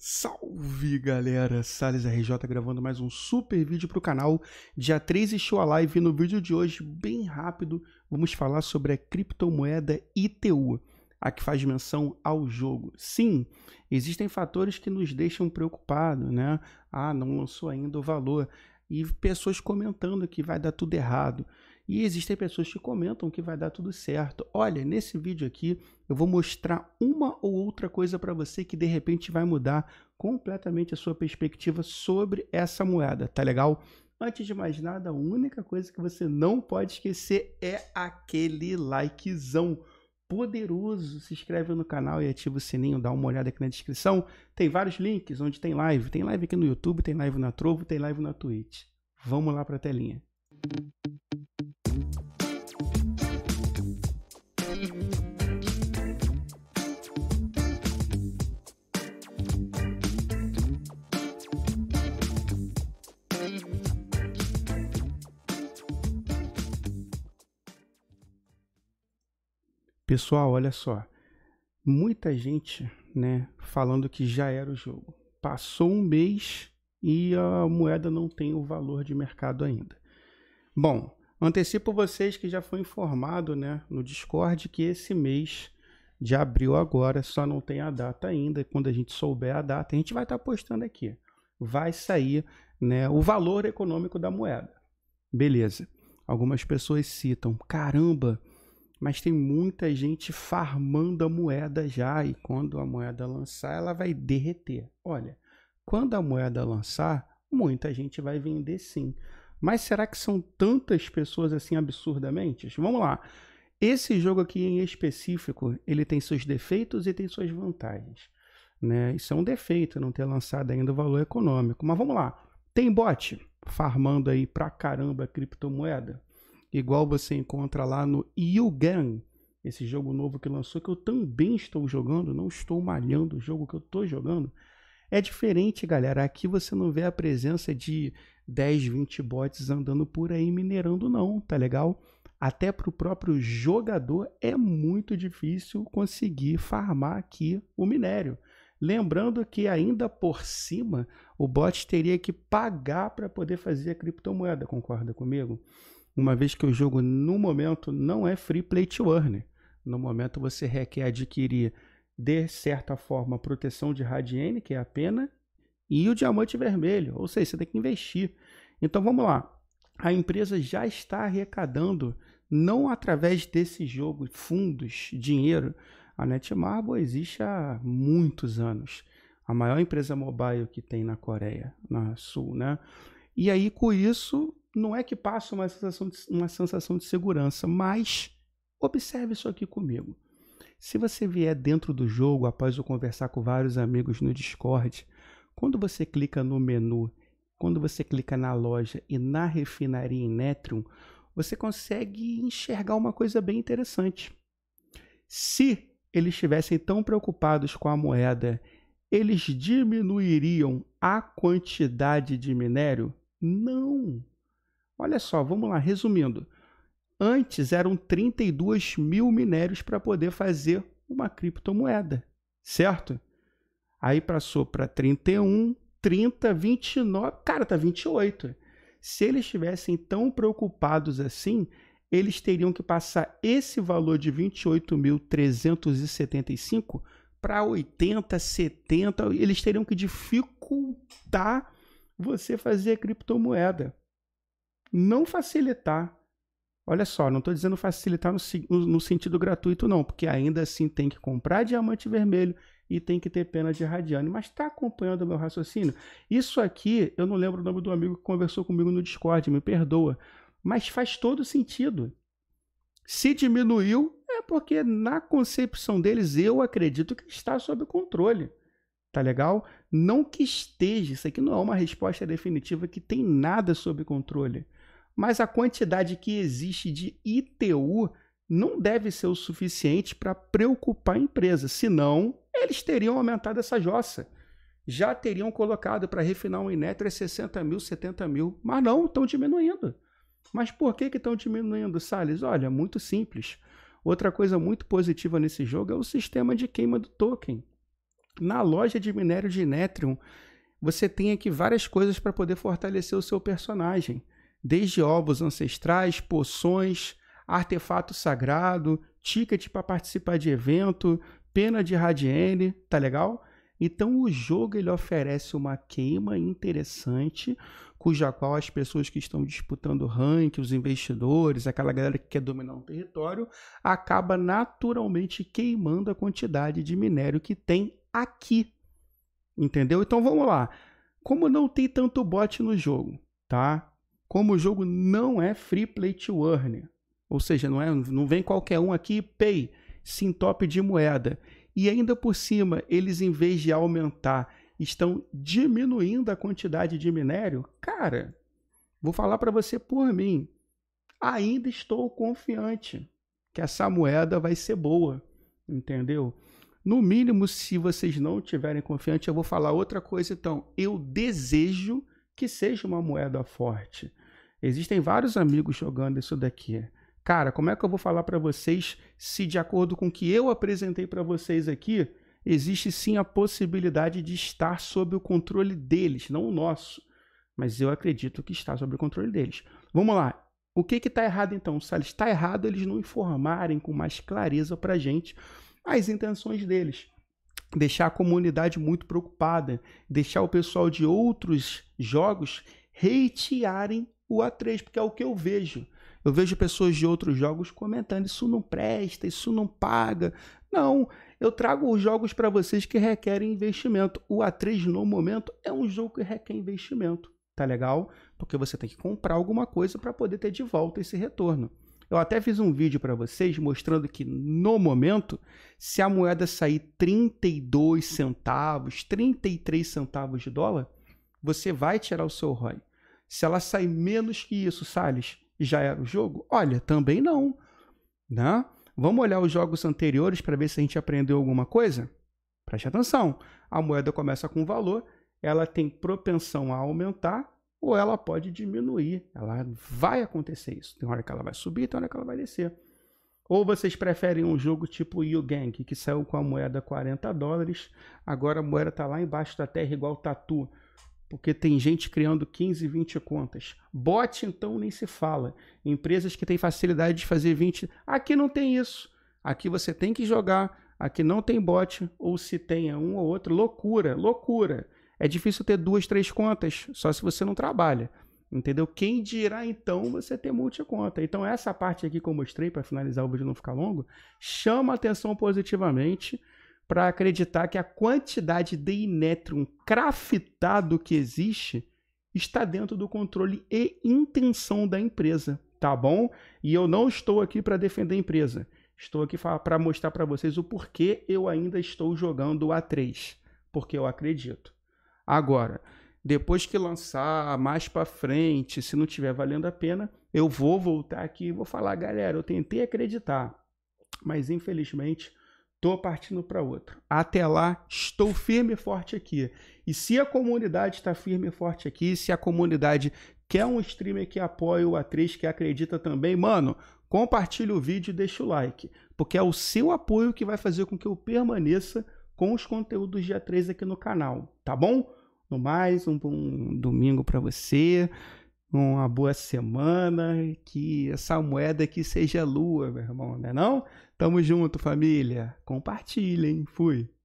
Salve galera, Sales RJ gravando mais um super vídeo para o canal. Dia 3 show a live e no vídeo de hoje, bem rápido, vamos falar sobre a criptomoeda ITU, a que faz menção ao jogo. Sim, existem fatores que nos deixam preocupados, né? Ah, não lançou ainda o valor. E pessoas comentando que vai dar tudo errado. E existem pessoas que comentam que vai dar tudo certo. Olha, nesse vídeo aqui eu vou mostrar uma ou outra coisa para você que de repente vai mudar completamente a sua perspectiva sobre essa moeda, tá legal? Antes de mais nada, a única coisa que você não pode esquecer é aquele likezão poderoso. Se inscreve no canal e ativa o sininho, dá uma olhada aqui na descrição. Tem vários links onde tem live. Tem live aqui no YouTube, tem live na Trovo, tem live na Twitch. Vamos lá para a telinha. Pessoal, olha só. Muita gente, né, falando que já era o jogo. Passou um mês e a moeda não tem o valor de mercado ainda. Bom, antecipo vocês que já foi informado, né, no Discord que esse mês de abril agora, só não tem a data ainda. Quando a gente souber a data, a gente vai estar postando aqui. Vai sair né, o valor econômico da moeda. Beleza. Algumas pessoas citam: caramba, mas tem muita gente farmando a moeda já e quando a moeda lançar, ela vai derreter. Olha, quando a moeda lançar, muita gente vai vender sim. Mas será que são tantas pessoas assim absurdamente? Vamos lá. Esse jogo aqui em específico, ele tem seus defeitos e tem suas vantagens. Né? Isso é um defeito, não ter lançado ainda o valor econômico. Mas vamos lá. Tem bot farmando aí pra caramba criptomoeda? igual você encontra lá no Yugan, esse jogo novo que lançou, que eu também estou jogando, não estou malhando o jogo que eu estou jogando. É diferente, galera. Aqui você não vê a presença de 10, 20 bots andando por aí minerando, não, tá legal? Até para o próprio jogador é muito difícil conseguir farmar aqui o minério. Lembrando que ainda por cima o bot teria que pagar para poder fazer a criptomoeda, concorda comigo? uma vez que o jogo no momento não é free play to earn. No momento você requer adquirir de certa forma proteção de radiene, que é a pena, e o diamante vermelho, ou seja, você tem que investir. Então vamos lá. A empresa já está arrecadando não através desse jogo fundos, dinheiro. A Netmarble existe há muitos anos. A maior empresa mobile que tem na Coreia, na Sul, né? E aí com isso não é que passa uma sensação de, uma sensação de segurança, mas observe isso aqui comigo. Se você vier dentro do jogo, após eu conversar com vários amigos no Discord, quando você clica no menu, quando você clica na loja e na refinaria em Netrium, você consegue enxergar uma coisa bem interessante. Se eles estivessem tão preocupados com a moeda, eles diminuiriam a quantidade de minério? Não! Olha só, vamos lá, resumindo. Antes eram 32 mil minérios para poder fazer uma criptomoeda, certo? Aí passou para 31, 30, 29, cara, tá 28. Se eles estivessem tão preocupados assim, eles teriam que passar esse valor de 28.375 para 80, 70, eles teriam que dificultar você fazer criptomoeda não facilitar. Olha só, não estou dizendo facilitar no, no, sentido gratuito, não, porque ainda assim tem que comprar diamante vermelho e tem que ter pena de radiane. Mas está acompanhando o meu raciocínio? Isso aqui, eu não lembro o nome do amigo que conversou comigo no Discord, me perdoa, mas faz todo sentido. Se diminuiu, é porque na concepção deles eu acredito que está sob controle. Tá legal? Não que esteja, isso aqui não é uma resposta definitiva que tem nada sob controle mas a quantidade que existe de ITU não deve ser o suficiente para preocupar a empresa, senão eles teriam aumentado essa jossa. Já teriam colocado para refinar um Inetro 60 é mil, 70 mil, mas não, estão diminuindo. Mas por que estão diminuindo, Salles? Olha, muito simples. Outra coisa muito positiva nesse jogo é o sistema de queima do token. Na loja de minério de Netrium, você tem aqui várias coisas para poder fortalecer o seu personagem desde ovos ancestrais, poções, artefato sagrado, ticket para participar de evento, pena de radiene, tá legal? Então o jogo ele oferece uma queima interessante, cuja qual as pessoas que estão disputando rank, os investidores, aquela galera que quer dominar um território, acaba naturalmente queimando a quantidade de minério que tem aqui. Entendeu? Então vamos lá. Como não tem tanto bot no jogo, tá? como o jogo não é free play to earn, ou seja, não, é, não vem qualquer um aqui e pay, sim top de moeda. E ainda por cima, eles em vez de aumentar, estão diminuindo a quantidade de minério, cara, vou falar para você por mim, ainda estou confiante que essa moeda vai ser boa, entendeu? No mínimo, se vocês não tiverem confiante, eu vou falar outra coisa. Então, eu desejo que seja uma moeda forte. Existem vários amigos jogando isso daqui. Cara, como é que eu vou falar para vocês se de acordo com o que eu apresentei para vocês aqui, existe sim a possibilidade de estar sob o controle deles, não o nosso, mas eu acredito que está sob o controle deles. Vamos lá. O que está errado então, Salles? Está errado eles não informarem com mais clareza para gente as intenções deles deixar a comunidade muito preocupada, deixar o pessoal de outros jogos hatearem o A3, porque é o que eu vejo. Eu vejo pessoas de outros jogos comentando: isso não presta, isso não paga. Não, eu trago os jogos para vocês que requerem investimento. O A3 no momento é um jogo que requer investimento, tá legal? Porque você tem que comprar alguma coisa para poder ter de volta esse retorno. Eu até fiz um vídeo para vocês mostrando que no momento, se a moeda sair 32 centavos, 33 centavos de dólar, você vai tirar o seu ROI. Se ela sair menos que isso, Sales, já era o jogo? Olha, também não. Né? Vamos olhar os jogos anteriores para ver se a gente aprendeu alguma coisa? Preste atenção. A moeda começa com valor, ela tem propensão a aumentar ou ela pode diminuir. Ela vai acontecer isso. Tem hora que ela vai subir, tem hora que ela vai descer. Ou vocês preferem um jogo tipo Gang, que saiu com a moeda 40 dólares, agora a moeda está lá embaixo da terra igual tatu, porque tem gente criando 15, 20 contas. Bot então nem se fala. Empresas que têm facilidade de fazer 20, aqui não tem isso. Aqui você tem que jogar, aqui não tem bot, ou se tem um ou outro, loucura, loucura. É difícil ter duas, três contas, só se você não trabalha. Entendeu? Quem dirá então você ter multiconta? Então, essa parte aqui que eu mostrei para finalizar o vídeo não ficar longo, chama atenção positivamente para acreditar que a quantidade de Inetrium craftado que existe está dentro do controle e intenção da empresa, tá bom? E eu não estou aqui para defender a empresa. Estou aqui para mostrar para vocês o porquê eu ainda estou jogando o A3, porque eu acredito. Agora, depois que lançar mais para frente, se não tiver valendo a pena, eu vou voltar aqui e vou falar, galera, eu tentei acreditar, mas infelizmente tô partindo para outro Até lá, estou firme e forte aqui. E se a comunidade está firme e forte aqui, se a comunidade quer um streamer que apoia o atriz, que acredita também, mano, compartilha o vídeo e deixa o like, porque é o seu apoio que vai fazer com que eu permaneça com os conteúdos dia 3 aqui no canal, tá bom? No mais, um bom domingo para você, uma boa semana, que essa moeda aqui seja lua, meu irmão, né não? Tamo junto, família. Compartilhem. Fui.